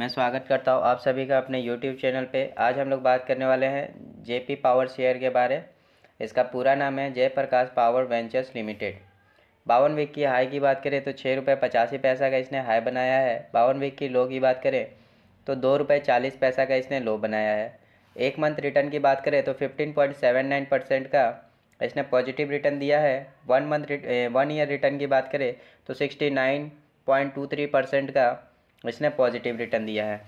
मैं स्वागत करता हूँ आप सभी का अपने YouTube चैनल पे आज हम लोग बात करने वाले हैं जे पी पावर शेयर के बारे इसका पूरा नाम है जयप्रकाश पावर वेंचर्स लिमिटेड बावन वीक की हाई की बात करें तो छः रुपये पचासी पैसा का इसने हाई बनाया है बावन वीक की लो की बात करें तो दो रुपये चालीस पैसा का इसने लो बनाया है एक मंथ रिटर्न की बात करें तो fifteen point seven nine percent का इसने पॉजिटिव रिटर्न दिया है one month one year return की बात करें तो sixty nine point two three percent का इसने पॉजिटिव रिटर्न दिया है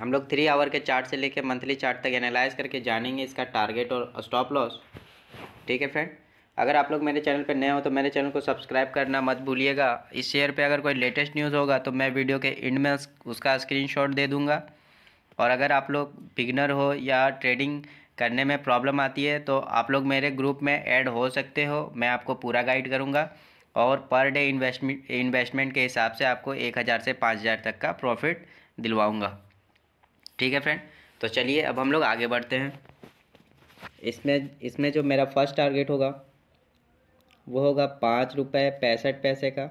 हम लोग थ्री आवर के चार्ट से लेकर मंथली चार्ट तक एनालाइज करके जानेंगे इसका टारगेट और स्टॉप लॉस ठीक है फ्रेंड अगर आप लोग मेरे चैनल पर नए हो तो मेरे चैनल को सब्सक्राइब करना मत भूलिएगा इस शेयर पे अगर कोई लेटेस्ट न्यूज़ होगा तो मैं वीडियो के एंड में उसका स्क्रीनशॉट दे दूंगा और अगर आप लोग बिगनर हो या ट्रेडिंग करने में प्रॉब्लम आती है तो आप लोग मेरे ग्रुप में ऐड हो सकते हो मैं आपको पूरा गाइड करूँगा और पर डे इन्वेस्टमेंट इन्वेस्टमेंट के हिसाब से आपको एक हज़ार से पाँच हज़ार तक का प्रॉफिट दिलवाऊँगा ठीक है फ्रेंड तो चलिए अब हम लोग आगे बढ़ते हैं इसमें इसमें जो मेरा फर्स्ट टारगेट होगा वो होगा पाँच रुपये पैंसठ पैसे का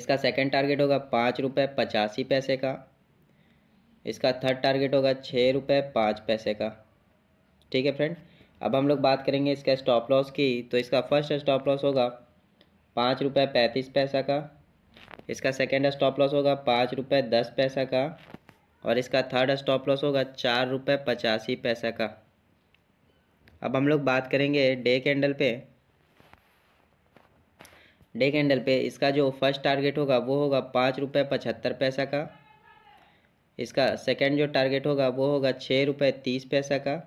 इसका सेकंड टारगेट होगा पाँच रुपये पचासी पैसे का इसका थर्ड टारगेट होगा छः रुपये पाँच पैसे का ठीक है फ्रेंड अब हम लोग बात करेंगे इसका स्टॉप लॉस की तो इसका फर्स्ट स्टॉप लॉस होगा पाँच रुपये पैंतीस पैसा का इसका सेकेंड स्टॉप लॉस होगा पाँच रुपये दस पैसा का और इसका थर्ड स्टॉप लॉस होगा चार रुपये पचासी पैसा का अब हम लोग बात करेंगे डे कैंडल पे डे कैंडल पे इसका जो फर्स्ट टारगेट होगा वो होगा पाँच रुपये पचहत्तर पैसा का इसका सेकेंड जो टारगेट होगा वो होगा छः रुपये तीस पैसा का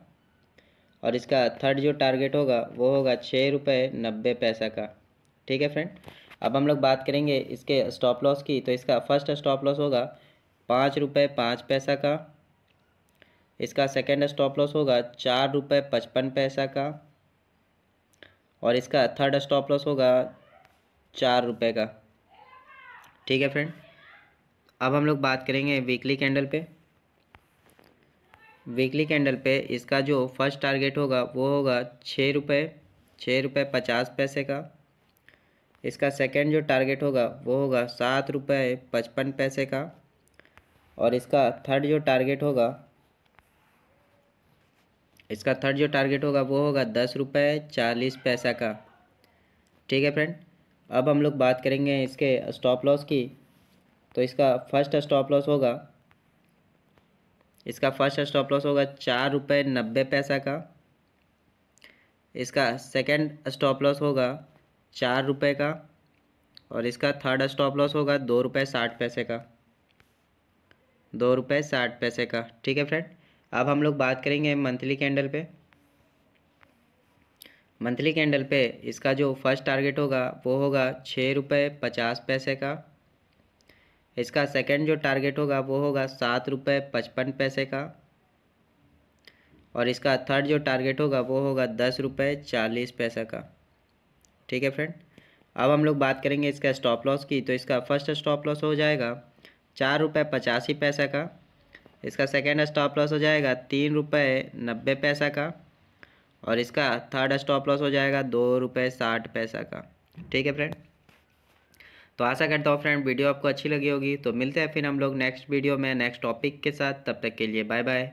और इसका थर्ड जो टारगेट होगा वो होगा छः रुपये नब्बे पैसा का ठीक है फ्रेंड अब हम लोग बात करेंगे इसके स्टॉप लॉस की तो इसका फर्स्ट स्टॉप लॉस होगा पाँच रुपये पाँच पैसा का इसका सेकेंड स्टॉप लॉस होगा चार रुपये पचपन पैसा का और इसका थर्ड स्टॉप लॉस होगा चार रुपये का ठीक है फ्रेंड अब हम लोग बात करेंगे वीकली कैंडल पे वीकली कैंडल पे इसका जो फर्स्ट टारगेट होगा वो होगा छः रुपये छः रुपये पचास पैसे का इसका सेकंड जो टारगेट होगा वो होगा सात रुपये पचपन पैसे का और इसका थर्ड जो टारगेट होगा इसका थर्ड जो टारगेट होगा वो होगा दस रुपये चालीस पैसा का ठीक है फ्रेंड अब हम लोग बात करेंगे इसके स्टॉप लॉस की तो इसका फर्स्ट स्टॉप लॉस होगा इसका फर्स्ट स्टॉप लॉस होगा चार रुपये नब्बे पैसा का इसका सेकंड स्टॉप लॉस होगा चार रुपये का और इसका थर्ड स्टॉप लॉस होगा दो रुपये साठ पैसे का दो रुपये साठ पैसे का ठीक है फ्रेंड अब हम लोग बात करेंगे मंथली कैंडल पे मंथली कैंडल पे इसका जो फर्स्ट टारगेट होगा वो होगा छः रुपये पचास पैसे का इसका सेकंड जो टारगेट होगा वो होगा सात रुपये पचपन पैसे का और इसका थर्ड जो टारगेट होगा वो होगा दस रुपये चालीस पैसा का ठीक है फ्रेंड अब हम लोग बात करेंगे इसका स्टॉप लॉस की तो इसका फर्स्ट स्टॉप लॉस हो जाएगा चार रुपये पचासी पैसा का इसका सेकेंड स्टॉप लॉस हो जाएगा तीन रुपये नब्बे पैसा का और इसका थर्ड स्टॉप लॉस हो जाएगा दो रुपये साठ पैसा का ठीक है फ्रेंड तो आशा करता हूँ फ्रेंड वीडियो आपको अच्छी लगी होगी तो मिलते हैं फिर हम लोग नेक्स्ट वीडियो में नेक्स्ट टॉपिक के साथ तब तक के लिए बाय बाय